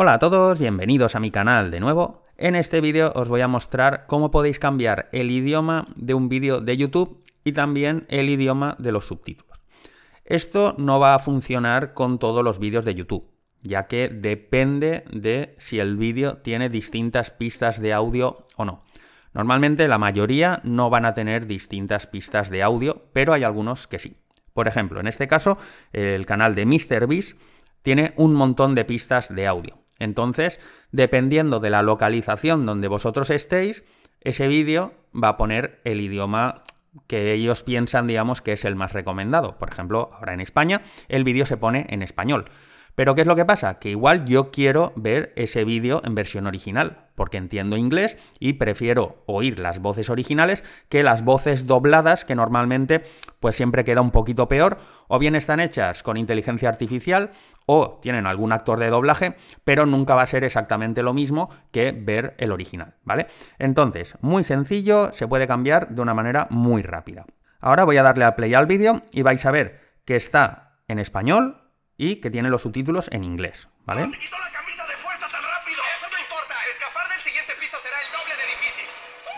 Hola a todos, bienvenidos a mi canal de nuevo. En este vídeo os voy a mostrar cómo podéis cambiar el idioma de un vídeo de YouTube y también el idioma de los subtítulos. Esto no va a funcionar con todos los vídeos de YouTube, ya que depende de si el vídeo tiene distintas pistas de audio o no. Normalmente la mayoría no van a tener distintas pistas de audio, pero hay algunos que sí. Por ejemplo, en este caso, el canal de MrBeast tiene un montón de pistas de audio. Entonces, dependiendo de la localización donde vosotros estéis, ese vídeo va a poner el idioma que ellos piensan, digamos, que es el más recomendado. Por ejemplo, ahora en España, el vídeo se pone en español. Pero ¿qué es lo que pasa? Que igual yo quiero ver ese vídeo en versión original, porque entiendo inglés y prefiero oír las voces originales que las voces dobladas, que normalmente pues siempre queda un poquito peor, o bien están hechas con inteligencia artificial o tienen algún actor de doblaje, pero nunca va a ser exactamente lo mismo que ver el original, ¿vale? Entonces, muy sencillo, se puede cambiar de una manera muy rápida. Ahora voy a darle a play al vídeo y vais a ver que está en español, y que tiene los subtítulos en inglés, ¿vale?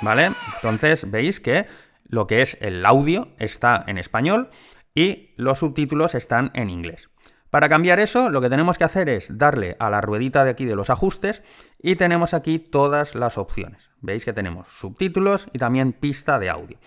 ¿Vale? Entonces, veis que lo que es el audio está en español y los subtítulos están en inglés. Para cambiar eso, lo que tenemos que hacer es darle a la ruedita de aquí de los ajustes y tenemos aquí todas las opciones. Veis que tenemos subtítulos y también pista de audio.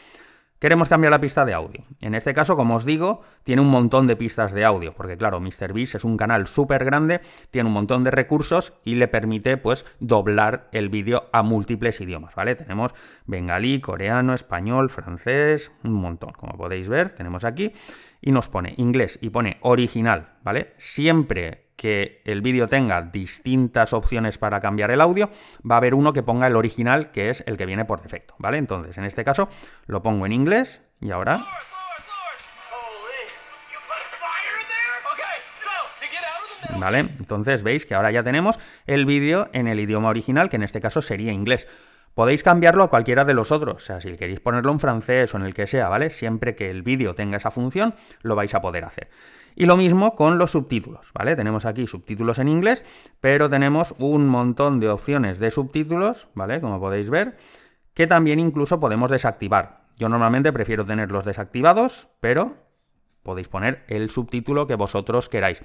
Queremos cambiar la pista de audio. En este caso, como os digo, tiene un montón de pistas de audio, porque claro, MrBeast es un canal súper grande, tiene un montón de recursos y le permite pues doblar el vídeo a múltiples idiomas, ¿vale? Tenemos bengalí, coreano, español, francés, un montón, como podéis ver, tenemos aquí, y nos pone inglés y pone original, ¿vale? Siempre que el vídeo tenga distintas opciones para cambiar el audio, va a haber uno que ponga el original, que es el que viene por defecto, ¿vale? Entonces, en este caso, lo pongo en inglés y ahora... ¿Vale? Entonces veis que ahora ya tenemos el vídeo en el idioma original, que en este caso sería inglés. Podéis cambiarlo a cualquiera de los otros, o sea, si queréis ponerlo en francés o en el que sea, ¿vale? Siempre que el vídeo tenga esa función, lo vais a poder hacer. Y lo mismo con los subtítulos, ¿vale? Tenemos aquí subtítulos en inglés, pero tenemos un montón de opciones de subtítulos, ¿vale? Como podéis ver, que también incluso podemos desactivar. Yo normalmente prefiero tenerlos desactivados, pero podéis poner el subtítulo que vosotros queráis.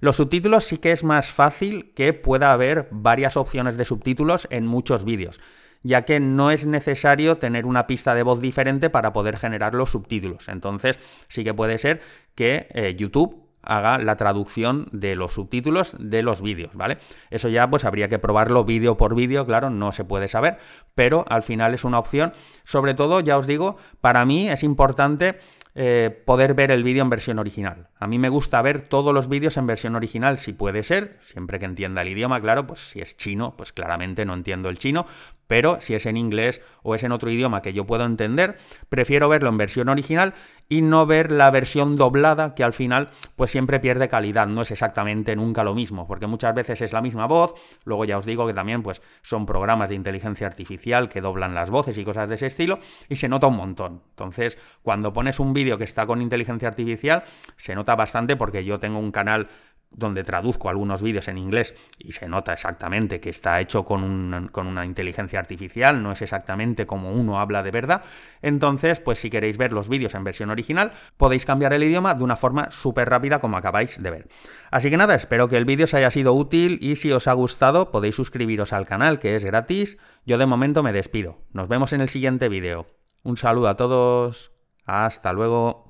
Los subtítulos sí que es más fácil que pueda haber varias opciones de subtítulos en muchos vídeos ya que no es necesario tener una pista de voz diferente para poder generar los subtítulos. Entonces sí que puede ser que eh, YouTube haga la traducción de los subtítulos de los vídeos, ¿vale? Eso ya pues habría que probarlo vídeo por vídeo, claro, no se puede saber, pero al final es una opción, sobre todo, ya os digo, para mí es importante eh, poder ver el vídeo en versión original. A mí me gusta ver todos los vídeos en versión original, si puede ser, siempre que entienda el idioma, claro, pues si es chino, pues claramente no entiendo el chino, pero si es en inglés o es en otro idioma que yo puedo entender, prefiero verlo en versión original y no ver la versión doblada que al final pues siempre pierde calidad, no es exactamente nunca lo mismo, porque muchas veces es la misma voz, luego ya os digo que también pues son programas de inteligencia artificial que doblan las voces y cosas de ese estilo y se nota un montón. Entonces, cuando pones un vídeo que está con inteligencia artificial, se nota bastante porque yo tengo un canal donde traduzco algunos vídeos en inglés y se nota exactamente que está hecho con, una inteligencia artificial, no es exactamente como uno habla de verdad. Entonces, pues si queréis ver los vídeos en versión original, podéis cambiar el idioma de una forma súper rápida como acabáis de ver. Así que nada, espero que el vídeo os haya sido útil y si os ha gustado podéis suscribiros al canal que es gratis. Yo de momento me despido. Nos vemos en el siguiente vídeo. Un saludo a todos. Hasta luego.